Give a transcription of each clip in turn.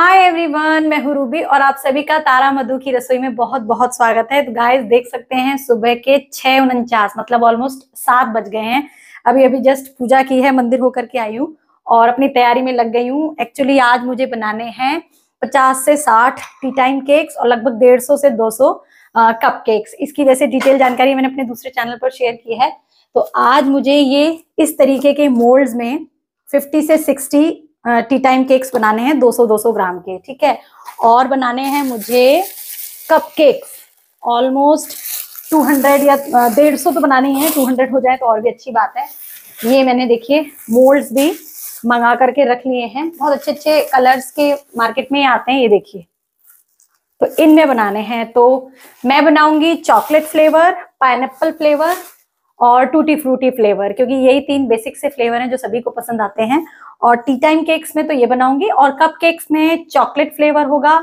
hi everyone मैं हूं Ruby और आप सभी का तारा मधु की रसोई में बहुत बहुत स्वागत है तो गाइस देख सकते हैं सुबह के छह उनचास मतलब ऑलमोस्ट सात बज गए हैं अभी अभी जस्ट पूजा की है मंदिर होकर के आई हूँ और अपनी तैयारी में लग गई हूँ एक्चुअली आज मुझे बनाने हैं पचास से साठ टी टाइम केक्स और लगभग डेढ़ सौ से दो सौ कप केक्स इसकी वैसे डिटेल जानकारी मैंने अपने दूसरे चैनल पर शेयर की है तो आज मुझे ये इस तरीके के मोल्ड में फिफ्टी से सिक्सटी टी टाइम केक्स बनाने हैं 200 200 ग्राम के ठीक है और बनाने हैं मुझे कप केक्स ऑलमोस्ट 200 या डेढ़ तो बनाने है 200 हो जाए तो और भी अच्छी बात है ये मैंने देखिए मोल्ड्स भी मंगा करके रख लिए हैं बहुत अच्छे अच्छे कलर्स के मार्केट में आते हैं ये देखिए तो इनमें बनाने हैं तो मैं बनाऊंगी चॉकलेट फ्लेवर पाइनएप्पल फ्लेवर और टूटी फ्रूटी फ्लेवर क्योंकि यही तीन बेसिक से फ्लेवर हैं जो सभी को पसंद आते हैं और टी टाइम केक्स में तो ये बनाऊंगी और कप केक्स में चॉकलेट फ्लेवर होगा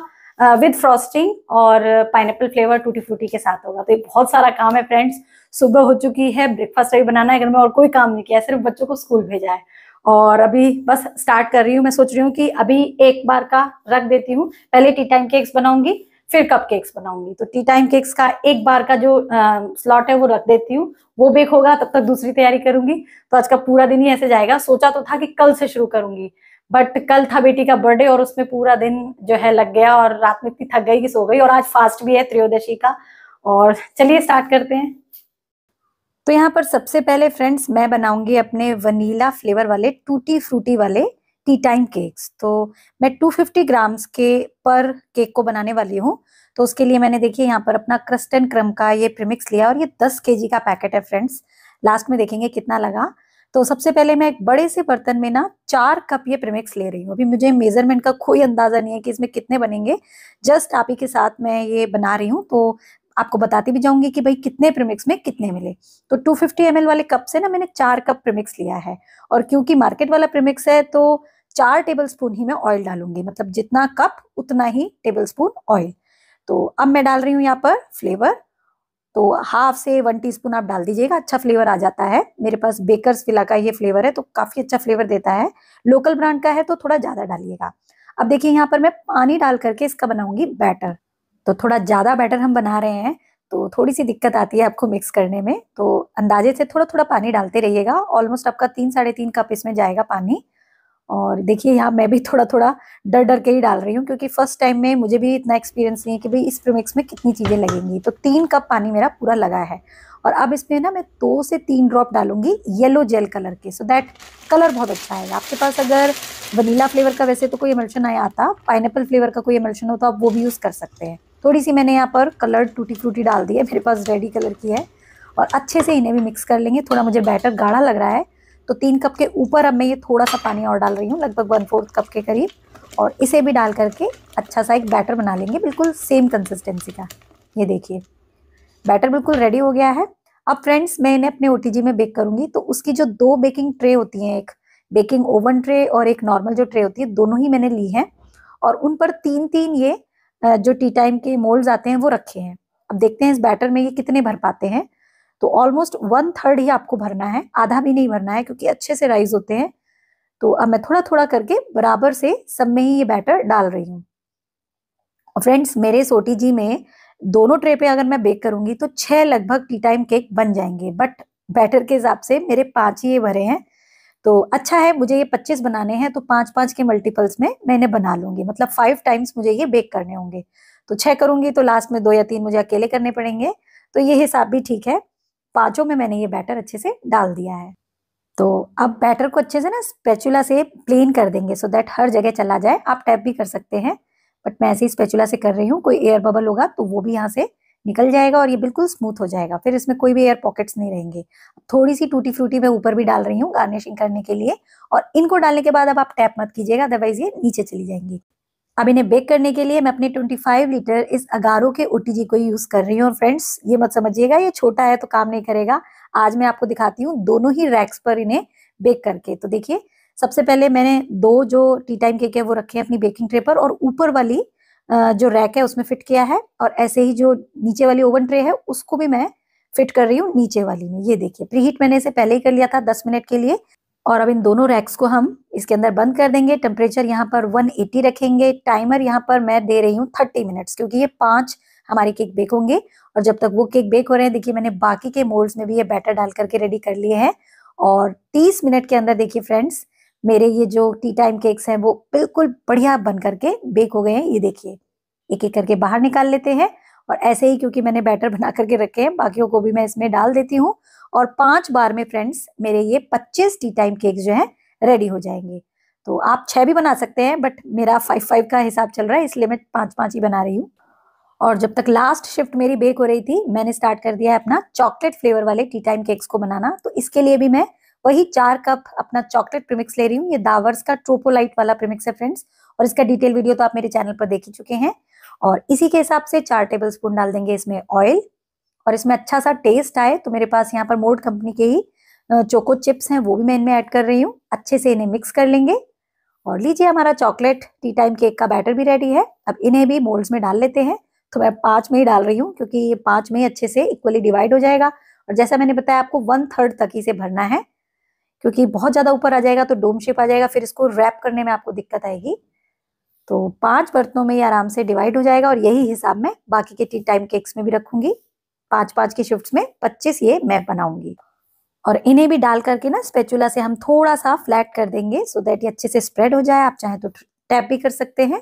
विद फ्रॉस्टिंग और पाइनएप्पल फ्लेवर टूटी फ्रूटी के साथ होगा तो ये बहुत सारा काम है फ्रेंड्स सुबह हो चुकी है ब्रेकफास्ट अभी बनाना है घर में और कोई काम नहीं किया सिर्फ बच्चों को स्कूल भेजा है और अभी बस स्टार्ट कर रही हूँ मैं सोच रही हूँ कि अभी एक बार का रख देती हूँ पहले टी टाइम केक्स बनाऊंगी फिर कप केक्स बनाऊंगी तो टी टाइम केक्स का एक बार का जो स्लॉट है वो रख देती हूँ वो बेक होगा तब तक दूसरी तैयारी करूंगी तो आज का पूरा दिन ही ऐसे जाएगा सोचा तो था कि कल से शुरू करूंगी बट कल था बेटी का बर्थडे और उसमें पूरा दिन जो है लग गया और रात में इतनी थक गई कि सो गई और आज फास्ट भी है त्रयोदशी का और चलिए स्टार्ट करते हैं तो यहाँ पर सबसे पहले फ्रेंड्स मैं बनाऊंगी अपने वनीला फ्लेवर वाले टूटी फ्रूटी वाले टी टाइम केक्स तो मैं 250 ग्राम्स के पर केक को बनाने वाली हूँ तो उसके लिए मैंने देखिए यहाँ पर अपना क्रस्ट एंड क्रम का ये प्रीमिक्स लिया और ये 10 के का पैकेट है फ्रेंड्स लास्ट में देखेंगे कितना लगा तो सबसे पहले मैं एक बड़े से बर्तन में ना चार कप ये प्रीमिक्स ले रही हूँ अभी मुझे मेजरमेंट का कोई अंदाज़ा नहीं है कि इसमें कितने बनेंगे जस्ट आप ही के साथ मैं ये बना रही हूँ तो आपको बताती भी जाऊंगी कि भाई कितने प्रीमिक्स में कितने मिले तो 250 फिफ्टी वाले कप से ना मैंने चार कप प्रीमिक्स लिया है और क्योंकि मार्केट वाला प्रीमिक्स है तो चार टेबलस्पून ही मैं ऑयल डालूंगी मतलब जितना कप उतना ही टेबलस्पून ऑयल तो अब मैं डाल रही हूँ यहाँ पर फ्लेवर तो हाफ से वन टीस्पून आप डाल दीजिएगा अच्छा फ्लेवर आ जाता है मेरे पास बेकर्स फिला का ये फ्लेवर है तो काफ़ी अच्छा फ्लेवर देता है लोकल ब्रांड का है तो थोड़ा ज़्यादा डालिएगा अब देखिए यहाँ पर मैं पानी डाल करके इसका बनाऊंगी बैटर तो थोड़ा ज़्यादा बैटर हम बना रहे हैं तो थोड़ी सी दिक्कत आती है आपको मिक्स करने में तो अंदाजे से थोड़ा थोड़ा पानी डालते रहिएगा ऑलमोस्ट आपका तीन साढ़े तीन कप इसमें जाएगा पानी और देखिए यहाँ मैं भी थोड़ा थोड़ा डर डर के ही डाल रही हूँ क्योंकि फर्स्ट टाइम में मुझे भी इतना एक्सपीरियंस नहीं है कि भाई इस प्रीमिक्स में कितनी चीज़ें लगेंगी तो तीन कप पानी मेरा पूरा लगा है और अब इसमें ना मैं दो से तीन ड्रॉप डालूंगी येलो जेल कलर के सो दैट कलर बहुत अच्छा आएगा आपके पास अगर वनीला फ्लेवर का वैसे तो कोई इमल्शन आया आता पाइनएप्पल फ्लेवर का कोई इमल्शन हो तो आप वो भी यूज़ कर सकते हैं थोड़ी सी मैंने यहाँ पर कलर टूटी फ्रूटी डाल दी है मेरे पास रेडी कलर की है और अच्छे से इन्हें भी मिक्स कर लेंगे थोड़ा मुझे बैटर गाढ़ा लग रहा है तो तीन कप के ऊपर अब मैं ये थोड़ा सा पानी और डाल रही हूँ लगभग वन फोर्थ कप के करीब और इसे भी डाल करके अच्छा सा एक बैटर बना लेंगे बिल्कुल सेम कंसिस्टेंसी का ये देखिए बैटर बिल्कुल रेडी हो गया है अब फ्रेंड्स मैं इन्हें अपने ओ में बेक करूंगी तो उसकी जो दो बेकिंग ट्रे होती हैं एक बेकिंग ओवन ट्रे और एक नॉर्मल जो ट्रे होती है दोनों ही मैंने ली हैं और उन पर तीन तीन ये जो टी टाइम के मोल्ड आते हैं वो रखे हैं अब देखते हैं इस बैटर में ये कितने भर पाते हैं तो ऑलमोस्ट वन थर्ड ही आपको भरना है आधा भी नहीं भरना है क्योंकि अच्छे से राइस होते हैं तो अब मैं थोड़ा थोड़ा करके बराबर से सब में ही ये बैटर डाल रही हूँ और फ्रेंड्स मेरे सोटी जी में दोनों ट्रे पे अगर मैं बेक करूंगी तो छह लगभग टी टाइम केक बन जाएंगे बट बैटर के हिसाब से मेरे पांच ही ये भरे हैं तो अच्छा है मुझे ये पच्चीस बनाने हैं तो पांच पांच के मल्टीपल्स में मैंने बना लूंगी मतलब फाइव टाइम्स मुझे ये बेक करने होंगे तो छह करूंगी तो लास्ट में दो या तीन मुझे अकेले करने पड़ेंगे तो ये हिसाब भी ठीक है पाँचों में मैंने ये बैटर अच्छे से डाल दिया है तो अब बैटर को अच्छे से ना स्पेचुला से प्लेन कर देंगे सो so दैट हर जगह चला जाए आप टैप भी कर सकते हैं बट मैं ऐसे ही स्पेचुला से कर रही हूँ कोई एयर बबल होगा तो वो भी यहाँ से निकल जाएगा और ये बिल्कुल स्मूथ हो जाएगा फिर इसमें कोई भी एयर पॉकेट्स नहीं रहेंगे थोड़ी सी टूटी फ्रूटी मैं ऊपर भी डाल रही हूँ गार्निशिंग करने के लिए और इनको डालने के बाद अब आप टैप मत कीजिएगा अदरवाइज ये नीचे चली जाएंगी अब इन्हें बेक करने के लिए मैं अपने 25 लीटर इस अगारो के ओटीजी को यूज़ कर रही हूँ फ्रेंड्स ये मत समझिएगा ये छोटा है तो काम नहीं करेगा आज मैं आपको दिखाती हूँ दोनों ही रैक्स पर इन्हें बेक करके तो देखिए सबसे पहले मैंने दो जो टी टाइम केक है वो रखे हैं अपनी बेकिंग ट्रे पर और ऊपर वाली जो रैक है उसमें फिट किया है और ऐसे ही जो नीचे वाली ओवन ट्रे है उसको भी मैं फिट कर रही हूँ नीचे वाली में ये देखिए प्रीहीट मैंने इसे पहले ही कर लिया था दस मिनट के लिए और अब इन दोनों रैक्स को हम इसके अंदर बंद कर देंगे टेम्परेचर यहाँ पर 180 रखेंगे टाइमर यहाँ पर मैं दे रही हूँ 30 मिनट्स क्योंकि ये पांच हमारे केक बेक होंगे और जब तक वो केक बेक हो रहे हैं देखिए मैंने बाकी के मोल्ड्स में भी ये बैटर डाल करके रेडी कर लिए हैं और 30 मिनट के अंदर देखिए फ्रेंड्स मेरे ये जो टी टाइम केक्स हैं वो बिल्कुल बढ़िया बन करके बेक हो गए हैं ये देखिए एक एक करके बाहर निकाल लेते हैं और ऐसे ही क्योंकि मैंने बैटर बना करके रखे हैं बाकियों को भी मैं इसमें डाल देती हूँ और पांच बार में फ्रेंड्स मेरे ये पच्चीस टी टाइम केक जो है रेडी हो जाएंगे तो आप छह भी बना सकते हैं बट मेरा फाइव फाइव का हिसाब चल रहा है इसलिए मैं पांच पांच ही बना रही हूँ और जब तक लास्ट शिफ्ट मेरी बेक हो रही थी मैंने स्टार्ट कर दिया है अपना चॉकलेट फ्लेवर वाले टी टाइम केक्स को बनाना तो इसके लिए भी मैं वही चार कप अपना चॉकलेट प्रीमिक्स ले रही हूँ ये दावर्स का ट्रोपोलाइट वाला प्रीमिक्स है फ्रेंड्स और इसका डिटेल वीडियो तो आप मेरे चैनल पर देख ही चुके हैं और इसी के हिसाब से चार टेबल स्पून डाल देंगे इसमें ऑयल और इसमें अच्छा सा टेस्ट आए तो मेरे पास यहाँ पर मोड कंपनी के ही चोको चिप्स हैं वो भी मैं इनमें ऐड कर रही हूँ अच्छे से इन्हें मिक्स कर लेंगे और लीजिए हमारा चॉकलेट टी टाइम केक का बैटर भी रेडी है अब इन्हें भी मोल्ड्स में डाल लेते हैं तो मैं पाँच में ही डाल रही हूँ क्योंकि ये पाँच में ही अच्छे से इक्वली डिवाइड हो जाएगा और जैसा मैंने बताया आपको वन थर्ड तक इसे भरना है क्योंकि बहुत ज़्यादा ऊपर आ जाएगा तो डोम शेप आ जाएगा फिर इसको रैप करने में आपको दिक्कत आएगी तो पांच बर्तनों में ये आराम से डिवाइड हो जाएगा और यही हिसाब मैं बाकी के टी टाइम केक्स में भी रखूंगी पांच पांच की शिफ्ट्स में पच्चीस ये मैं बनाऊंगी और इन्हें भी डाल करके ना स्पेचुला से हम थोड़ा सा फ्लैट कर देंगे सो देट ये अच्छे से स्प्रेड हो जाए आप चाहे तो टैप भी कर सकते हैं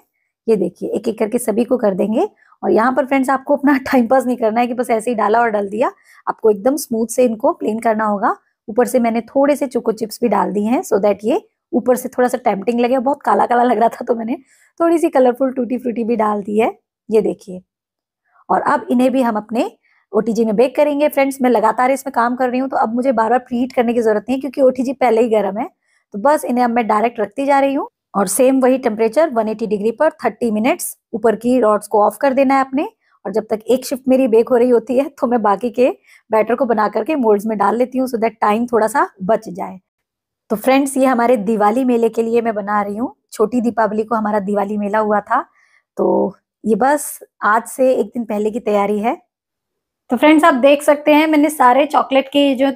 ये देखिए एक एक करके सभी को कर देंगे और यहाँ पर फ्रेंड्स आपको अपना टाइम पास नहीं करना है कि बस ऐसे ही डाला और डाल दिया आपको एकदम स्मूथ से इनको प्लेन करना होगा ऊपर से मैंने थोड़े से चोको चिप्स भी डाल दिए हैं सो देट ये ऊपर से थोड़ा सा टेम्पटिंग लगे बहुत काला काला लग रहा था तो मैंने थोड़ी सी कलरफुल टूटी फ्रूटी भी डाल दी है ये देखिए और अब इन्हें भी हम अपने ओटीजी में बेक करेंगे फ्रेंड्स मैं लगातार इसमें काम कर रही हूँ तो अब मुझे बार बार प्रीहीट करने की जरूरत नहीं क्योंकि ओटीजी पहले ही गर्म है तो बस इन्हें अब मैं डायरेक्ट रखती जा रही हूँ और सेम वही टेम्परेचर 180 डिग्री पर 30 मिनट्स ऊपर की रॉड्स को ऑफ कर देना है अपने और जब तक एक शिफ्ट मेरी बेक हो रही होती है तो मैं बाकी के बैटर को बना करके मोल्ड्स में डाल लेती हूँ सो दैट टाइम थोड़ा सा बच जाए तो फ्रेंड्स ये हमारे दिवाली मेले के लिए मैं बना रही हूँ छोटी दीपावली को हमारा दिवाली मेला हुआ था तो ये बस आज से एक दिन पहले की तैयारी है तो फ्रेंड्स आप देख सकते हैं मैंने सारे चॉकलेट के जो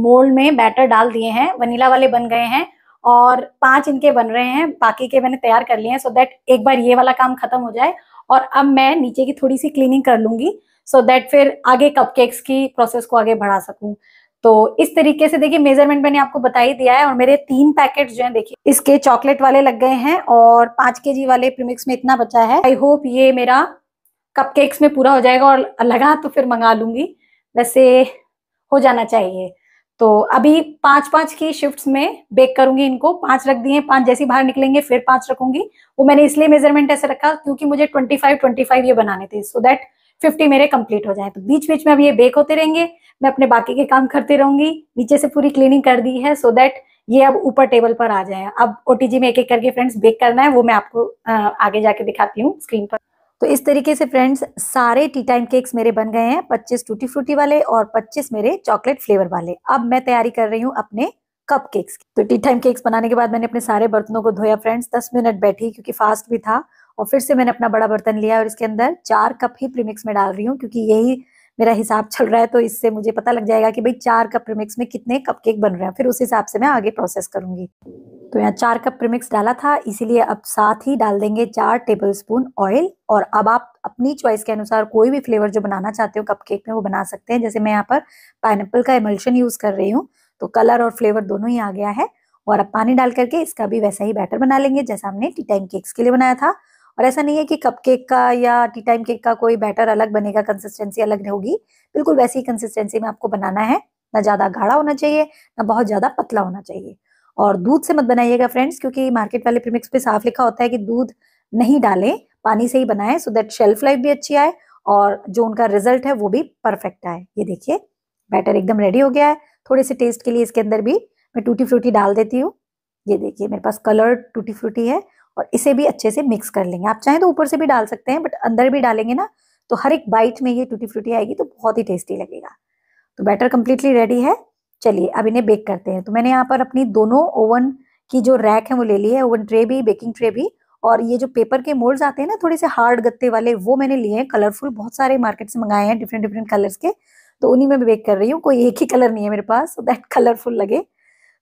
मोल्ड में बैटर डाल दिए हैं वनीला वाले बन गए हैं और पांच इनके बन रहे हैं बाकी के मैंने तैयार कर लिए हैं सो दैट एक बार ये वाला काम खत्म हो जाए और अब मैं नीचे की थोड़ी सी क्लीनिंग कर लूंगी सो दैट फिर आगे कपकेक्स की प्रोसेस को आगे बढ़ा सकूं तो इस तरीके से देखिए मेजरमेंट मैंने आपको बता ही दिया है और मेरे तीन पैकेट जो है देखिए इसके चॉकलेट वाले लग गए हैं और पांच के जी वाले प्रीमिक्स में इतना बचा है आई होप ये मेरा कपकेक्स में पूरा हो जाएगा और लगा तो फिर मंगा लूंगी वैसे हो जाना चाहिए तो अभी पांच पांच की शिफ्ट्स में बेक करूंगी इनको पांच रख दिए पांच जैसे बाहर निकलेंगे फिर पांच रखूंगी वो मैंने इसलिए मेजरमेंट ऐसे रखा क्योंकि मुझे ट्वेंटी फाइव ट्वेंटी फाइव ये बनाने थे सो दैट फिफ्टी मेरे कंप्लीट हो जाए तो बीच बीच में अब ये बेक होते रहेंगे मैं अपने बाकी के काम करते रहूंगी नीचे से पूरी क्लीनिंग कर दी है सो so दैट ये अब ऊपर टेबल पर आ जाए अब ओटीजी में एक एक करके फ्रेंड्स बेक करना है वो मैं आपको आगे जाके दिखाती हूँ स्क्रीन पर तो इस तरीके से फ्रेंड्स सारे टी टाइम केक्स मेरे बन गए हैं 25 टूटी फ्रूटी वाले और 25 मेरे चॉकलेट फ्लेवर वाले अब मैं तैयारी कर रही हूँ अपने कप केक्स की तो टी टाइम केक्स बनाने के बाद मैंने अपने सारे बर्तनों को धोया फ्रेंड्स दस मिनट बैठी क्योंकि फास्ट भी था और फिर से मैंने अपना बड़ा बर्तन लिया और इसके अंदर चार कप ही प्रीमिक्स में डाल रही हूँ क्योंकि यही मेरा हिसाब चल रहा है तो इससे मुझे पता लग जाएगा कि भाई चार कप प्रीमिक्स में कितने कप केक बन रहे हैं फिर उस हिसाब से मैं आगे प्रोसेस करूंगी तो यहाँ चार कप प्रीमिक्स डाला था इसीलिए अब साथ ही डाल देंगे चार टेबल स्पून ऑयल और अब आप अपनी चॉइस के अनुसार कोई भी फ्लेवर जो बनाना चाहते हो कपकेक में वो बना सकते हैं जैसे मैं यहाँ पर पाइनएप्पल का इमल्शन यूज़ कर रही हूँ तो कलर और फ्लेवर दोनों ही आ गया है और अब पानी डाल करके इसका भी वैसा ही बैटर बना लेंगे जैसा हमने टी टाइम केक्स के लिए बनाया था और ऐसा नहीं है कि कप केक का या टी टाइम केक का कोई बैटर अलग बनेगा कंसिस्टेंसी अलग होगी बिल्कुल वैसी ही कंसिस्टेंसी में आपको बनाना है ना ज़्यादा गाढ़ा होना चाहिए ना बहुत ज़्यादा पतला होना चाहिए और दूध से मत बनाइएगा फ्रेंड्स क्योंकि मार्केट वाले प्रीमिक्स पे साफ लिखा होता है कि दूध नहीं डालें पानी से ही बनाएं सो दैट शेल्फ लाइफ भी अच्छी आए और जो उनका रिजल्ट है वो भी परफेक्ट आए ये देखिए बैटर एकदम रेडी हो गया है थोड़े से टेस्ट के लिए इसके अंदर भी मैं टूटी फ्रूटी डाल देती हूँ ये देखिए मेरे पास कलर टूटी फ्रूटी है और इसे भी अच्छे से मिक्स कर लेंगे आप चाहें तो ऊपर से भी डाल सकते हैं बट अंदर भी डालेंगे ना तो हर एक बाइट में ये टूटी फ्रूटी आएगी तो बहुत ही टेस्टी लगेगा तो बैटर कम्प्लीटली रेडी है चलिए अब इन्हें बेक करते हैं तो मैंने यहाँ पर अपनी दोनों ओवन की जो रैक है वो ले ली है ओवन ट्रे भी बेकिंग ट्रे भी और ये जो पेपर के मोल्ड्स आते हैं ना थोड़े से हार्ड गत्ते वाले वो मैंने लिए हैं कलरफुल बहुत सारे मार्केट से मंगाए हैं डिफरेंट डिफरेंट कलर्स के तो उन्हीं में बेक कर रही हूँ कोई एक ही कलर नहीं है मेरे पास दैट कलरफुल लगे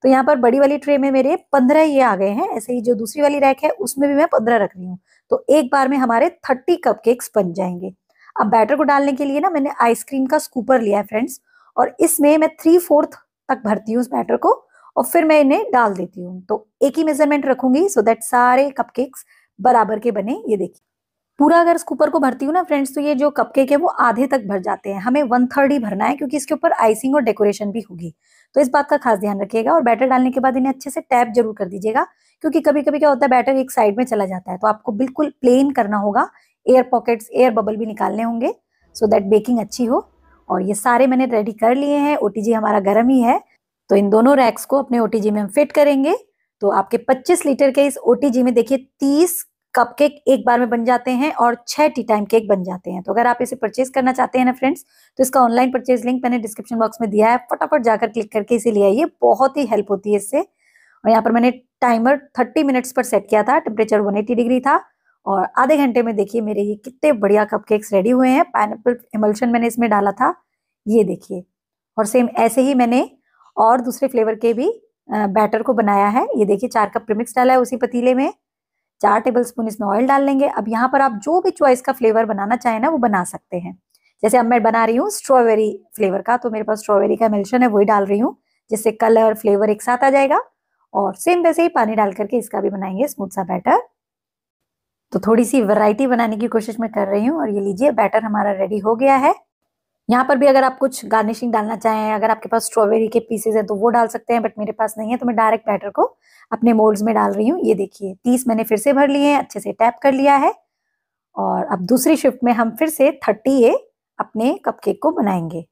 तो यहाँ पर बड़ी वाली ट्रे में मेरे पंद्रह ये आ गए हैं ऐसे ही जो दूसरी वाली रैक है उसमें भी मैं पंद्रह रख रही हूँ तो एक बार में हमारे थर्टी कप बन जाएंगे अब बैटर को डालने के लिए ना मैंने आइसक्रीम का स्कूपर लिया है फ्रेंड्स और इसमें मैं थ्री फोर्थ तक भरती हूँ उस बैटर को और फिर मैं इन्हें डाल देती हूँ तो एक ही मेजरमेंट रखूंगी सो दैट सारे कपकेक्स बराबर के बने ये देखिए पूरा अगर स्कूपर को भरती हूँ ना फ्रेंड्स तो ये जो कपकेक है वो आधे तक भर जाते हैं हमें वन थर्ड ही भरना है क्योंकि इसके ऊपर आइसिंग और डेकोरेशन भी होगी तो इस बात का खास ध्यान रखिएगा और बैटर डालने के बाद इन्हें अच्छे से टैप जरूर कर दीजिएगा क्योंकि कभी कभी क्या होता है बैटर एक साइड में चला जाता है तो आपको बिल्कुल प्लेन करना होगा एयर पॉकेट्स एयर बबल भी निकालने होंगे सो दैट बेकिंग अच्छी हो और ये सारे मैंने रेडी कर लिए हैं ओ हमारा गर्म ही है तो इन दोनों रैक्स को अपने ओ में हम फिट करेंगे तो आपके 25 लीटर के इस ओ में देखिए 30 कपकेक एक बार में बन जाते हैं और छह टी टाइम केक बन जाते हैं तो अगर आप इसे परचेज करना चाहते हैं ना फ्रेंड्स तो इसका ऑनलाइन परचेज लिंक मैंने डिस्क्रिप्शन बॉक्स में दिया है फटाफट जाकर क्लिक करके इसे ले आइए बहुत ही हेल्प होती है इससे और यहाँ पर मैंने टाइमर थर्टी मिनट्स पर सेट किया था टेम्परेचर वन डिग्री था और आधे घंटे में देखिए मेरे ये कितने बढ़िया कप रेडी हुए हैं पाइन एमल्शन मैंने इसमें डाला था ये देखिए और सेम ऐसे ही मैंने और दूसरे फ्लेवर के भी बैटर को बनाया है ये देखिए चार कप प्रिमिक्स डाला है उसी पतीले में चार टेबल स्पून इसमें ऑयल डाल लेंगे अब यहाँ पर आप जो भी चॉइस का फ्लेवर बनाना चाहें ना वो बना सकते हैं जैसे अब मैं बना रही हूँ स्ट्रॉबेरी फ्लेवर का तो मेरे पास स्ट्रॉबेरी का मिल्शन है वही डाल रही हूँ जिससे कलर फ्लेवर एक साथ आ जाएगा और सेम वैसे ही पानी डाल करके इसका भी बनाएंगे स्मूथ सा बैटर तो थोड़ी सी वैरायटी बनाने की कोशिश मैं कर रही हूँ और ये लीजिए बैटर हमारा रेडी हो गया है यहाँ पर भी अगर आप कुछ गार्निशिंग डालना चाहें अगर आपके पास स्ट्रॉबेरी के पीसेज हैं तो वो डाल सकते हैं बट मेरे पास नहीं है तो मैं डायरेक्ट बैटर को अपने मोल्ड्स में डाल रही हूँ ये देखिए तीस मैंने फिर से भर लिए हैं अच्छे से टैप कर लिया है और अब दूसरी शिफ्ट में हम फिर से थर्टी ए अपने कपकेक को बनाएंगे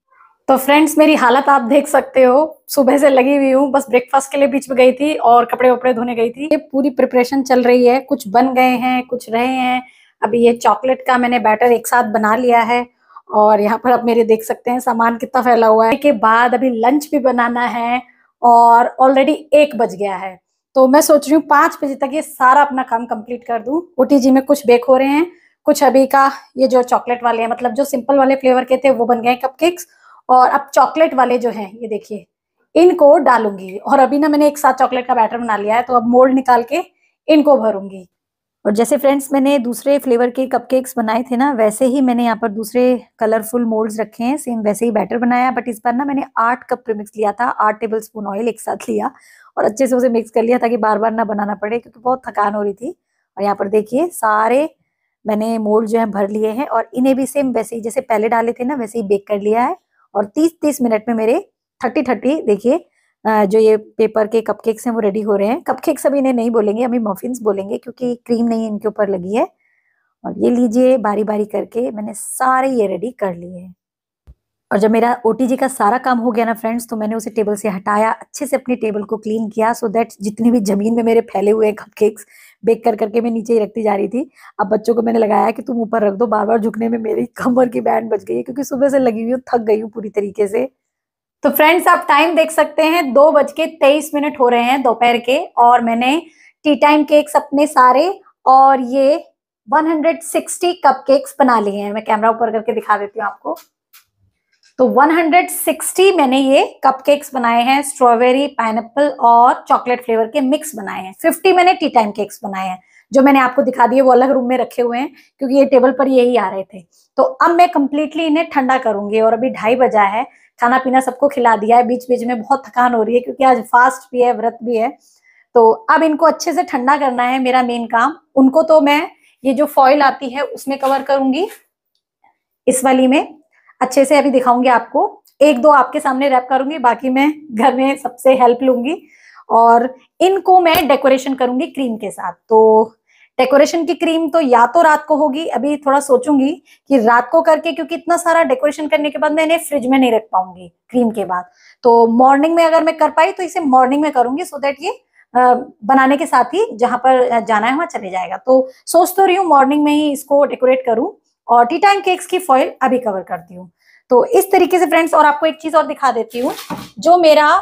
तो फ्रेंड्स मेरी हालत आप देख सकते हो सुबह से लगी हुई हूँ बस ब्रेकफास्ट के लिए बीच में गई थी और कपड़े वपड़े धोने गई थी ये पूरी प्रिपरेशन चल रही है कुछ बन गए हैं कुछ रहे हैं अभी ये चॉकलेट का मैंने बैटर एक साथ बना लिया है और यहाँ पर आप मेरे देख सकते हैं सामान कितना फैला हुआ है के बाद अभी लंच भी बनाना है और ऑलरेडी एक बज गया है तो मैं सोच रही हूँ पाँच बजे तक ये सारा अपना काम कंप्लीट कर दूँ जी में कुछ बेक हो रहे हैं कुछ अभी का ये जो चॉकलेट वाले हैं मतलब जो सिंपल वाले फ्लेवर के थे वो बन गए कपकेक्स और अब चॉकलेट वाले जो हैं ये देखिए इनको डालूंगी और अभी ना मैंने एक साथ चॉकलेट का बैटर बना लिया है तो अब मोल्ड निकाल के इनको भरूंगी और जैसे फ्रेंड्स मैंने दूसरे फ्लेवर के कपकेक्स बनाए थे ना वैसे ही मैंने यहाँ पर दूसरे कलरफुल मोल्ड्स रखे हैं सेम वैसे ही बैटर बनाया बट इस बार ना मैंने आठ कप प्रीमिक्स लिया था आठ टेबल स्पून ऑयल एक साथ लिया और अच्छे से उसे मिक्स कर लिया ताकि बार बार ना बनाना पड़े क्योंकि बहुत थकान हो रही थी और यहाँ पर देखिए सारे मैंने मोल्ड जो है भर लिए हैं और इन्हें भी सेम वैसे ही जैसे पहले डाले थे ना वैसे ही बेक कर लिया है और तीस तीस मिनट में मेरे थर्टी थर्टी देखिए जो ये पेपर के कपकेक्स हैं वो रेडी हो रहे हैं कपकेक्स अभी इन्हें नहीं बोलेंगे अभी मफिन्स बोलेंगे क्योंकि क्रीम नहीं इनके ऊपर लगी है और ये लीजिए बारी बारी करके मैंने सारे ये रेडी कर लिए हैं और जब मेरा ओ का सारा काम हो गया ना फ्रेंड्स तो मैंने उसे टेबल से हटाया अच्छे से अपनी टेबल को क्लीन किया सो देट दैट जितने भी जमीन में मेरे फैले हुए कपकेक्स बेक कर करके मैं नीचे ही रखती जा रही थी अब बच्चों को मैंने लगाया कि तुम ऊपर रख दो बार बार झुकने में मेरी कमर की बैंड बच गई है क्योंकि सुबह से लगी हुई हूँ थक गई हूँ पूरी तरीके से तो फ्रेंड्स आप टाइम देख सकते हैं दो बज के तेईस मिनट हो रहे हैं दोपहर के और मैंने टी टाइम केक्स अपने सारे और ये 160 कपकेक्स बना लिए हैं मैं कैमरा ऊपर करके दिखा देती हूँ आपको तो 160 मैंने ये कपकेक्स बनाए हैं स्ट्रॉबेरी पाइन और चॉकलेट फ्लेवर के मिक्स बनाए हैं 50 मैंने टी टाइम केक्स बनाए हैं जो मैंने आपको दिखा दिए वो अलग रूम में रखे हुए हैं क्योंकि ये टेबल पर यही आ रहे थे तो अब मैं कंप्लीटली इन्हें ठंडा करूंगी और अभी ढाई बजा है खाना पीना सबको खिला दिया है बीच बीच में बहुत थकान हो रही है क्योंकि आज फास्ट भी है व्रत भी है तो अब इनको अच्छे से ठंडा करना है मेरा मेन काम उनको तो मैं ये जो फॉइल आती है उसमें कवर करूंगी इस वाली में अच्छे से अभी दिखाऊंगी आपको एक दो आपके सामने रैप करूंगी बाकी मैं घर में सबसे हेल्प लूंगी और इनको मैं डेकोरेशन करूंगी क्रीम के साथ तो डेकोरेशन की क्रीम तो या तो रात को होगी अभी थोड़ा सोचूंगी कि रात को करके क्योंकि इतना सारा डेकोरेशन करने के बाद मैं इन्हें फ्रिज में नहीं रख पाऊंगी क्रीम के बाद तो मॉर्निंग में अगर मैं कर पाई तो इसे मॉर्निंग में करूंगी सो देट ये बनाने के साथ ही जहां पर जाना है वहां चले जाएगा तो सोच तो रही हूँ मॉर्निंग में ही इसको डेकोरेट करूँ और टी टाइम केक्स की फॉइल अभी कवर करती हूँ तो इस तरीके से फ्रेंड्स और आपको एक चीज और दिखा देती हूँ जो मेरा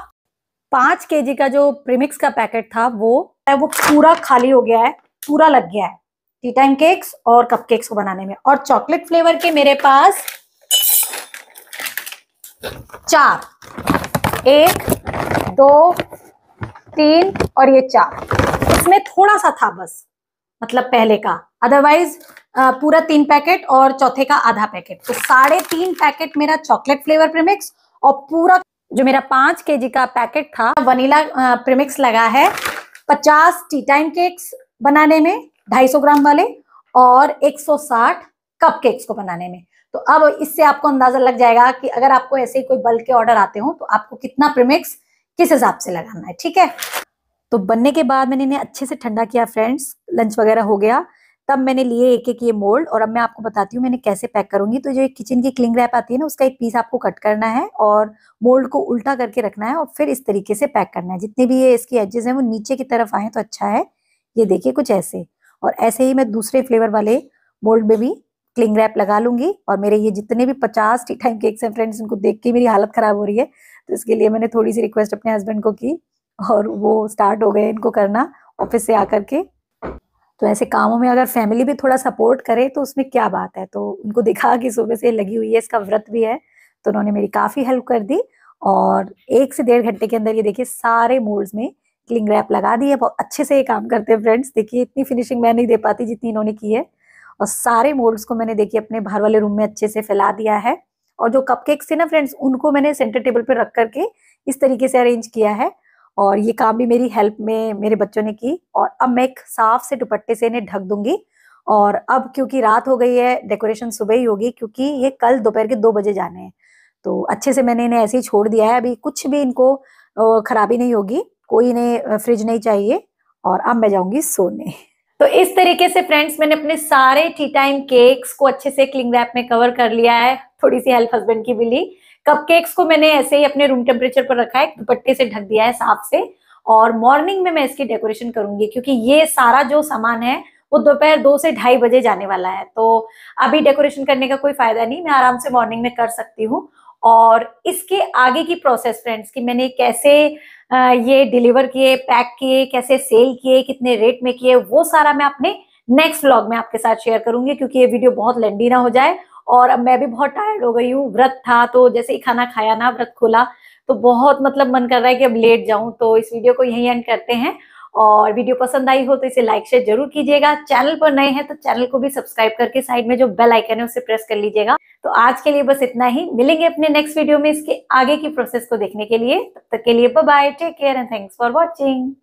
पांच के का जो प्रीमिक्स का पैकेट था वो वो पूरा खाली हो गया है पूरा लग गया है टी टाइम केक्स और कप केक्स को बनाने में और चॉकलेट फ्लेवर के मेरे पास चार एक दो तीन और ये चार इसमें थोड़ा सा था बस मतलब पहले का अदरवाइज पूरा तीन पैकेट और चौथे का आधा पैकेट तो साढ़े तीन पैकेट मेरा चॉकलेट फ्लेवर प्रीमिक्स और पूरा जो मेरा पांच के का पैकेट था वनीला प्रीमिक्स लगा है पचास टी टाइम केक्स बनाने में 250 ग्राम वाले और 160 कप केक्स को बनाने में तो अब इससे आपको अंदाजा लग जाएगा कि अगर आपको ऐसे ही कोई बल्क के ऑर्डर आते हो तो आपको कितना प्रीमिक्स किस हिसाब से लगाना है ठीक है तो बनने के बाद मैंने इन्हें अच्छे से ठंडा किया फ्रेंड्स लंच वगैरह हो गया तब मैंने लिए एक एक ये मोल्ड और अब मैं आपको बताती हूँ मैंने कैसे पैक करूंगी तो जो एक किचन की क्लिंग रैप आती है ना उसका एक पीस आपको कट करना है और मोल्ड को उल्टा करके रखना है और फिर इस तरीके से पैक करना है जितने भी ये इसकी एजेस हैं वो नीचे की तरफ आए तो अच्छा है ये देखिए कुछ ऐसे और ऐसे ही मैं दूसरे फ्लेवर वाले मोल्ड में भी क्लिंग रैप लगा लूंगी और मेरे ये जितने भी पचास टी टाइम केक्स हैं फ्रेंड्स उनको देख के मेरी हालत ख़राब हो रही है तो इसके लिए मैंने थोड़ी सी रिक्वेस्ट अपने हस्बैंड को की और वो स्टार्ट हो गए इनको करना ऑफिस से आकर के तो ऐसे कामों में अगर फैमिली भी थोड़ा सपोर्ट करे तो उसमें क्या बात है तो उनको दिखा कि सुबह से लगी हुई है इसका व्रत भी है तो उन्होंने मेरी काफ़ी हेल्प कर दी और एक से डेढ़ घंटे के अंदर ये देखिए सारे मोल्ड्स में क्लिंग रैप लगा दी है बहुत अच्छे से ये काम करते हैं फ्रेंड्स देखिए इतनी फिनिशिंग मैं नहीं दे पाती जितनी इन्होंने की है और सारे मोल्ड्स को मैंने देखिए अपने बाहर वाले रूम में अच्छे से फैला दिया है और जो कपकेक्स थे ना फ्रेंड्स उनको मैंने सेंटर टेबल पर रख करके इस तरीके से अरेंज किया है और ये काम भी मेरी हेल्प में मेरे बच्चों ने की और अब मैं एक साफ से दुपट्टे से इन्हें ढक दूंगी और अब क्योंकि रात हो गई है डेकोरेशन सुबह ही होगी क्योंकि ये कल दोपहर के दो बजे जाने हैं तो अच्छे से मैंने इन्हें ऐसे ही छोड़ दिया है अभी कुछ भी इनको खराबी नहीं होगी कोई नहीं फ्रिज नहीं चाहिए और अब मैं जाऊंगी सोने तो इस तरीके से फ्रेंड्स मैंने अपने सारे टी टाइम केक्स को अच्छे से क्लिंग रैप में कवर कर लिया है थोड़ी सी हेल्प हस्बैंड की भी ली कप केक्स को मैंने ऐसे ही अपने रूम टेम्परेचर पर रखा है दुपट्टे से ढक दिया है साफ से और मॉर्निंग में मैं इसकी डेकोरेशन करूंगी क्योंकि ये सारा जो सामान है वो दोपहर दो से ढाई बजे जाने वाला है तो अभी डेकोरेशन करने का कोई फायदा नहीं मैं आराम से मॉर्निंग में कर सकती हूँ और इसके आगे की प्रोसेस फ्रेंड्स कि मैंने कैसे ये डिलीवर किए पैक किए कैसे सेल किए कितने रेट में किए वो सारा मैं अपने नेक्स्ट व्लॉग में आपके साथ शेयर करूंगी क्योंकि ये वीडियो बहुत लेंडी ना हो जाए और अब मैं भी बहुत टायर्ड हो गई हूँ व्रत था तो जैसे ही खाना खाया ना व्रत खोला तो बहुत मतलब मन कर रहा है कि अब लेट जाऊं तो इस वीडियो को यही एंड करते हैं और वीडियो पसंद आई हो तो इसे लाइक शेयर जरूर कीजिएगा चैनल पर नए हैं तो चैनल को भी सब्सक्राइब करके साइड में जो बेल आइकन है उसे प्रेस कर लीजिएगा तो आज के लिए बस इतना ही मिलेंगे अपने नेक्स्ट वीडियो में इसके आगे की प्रोसेस को देखने के लिए तब तक के लिए bye take care and thanks for watching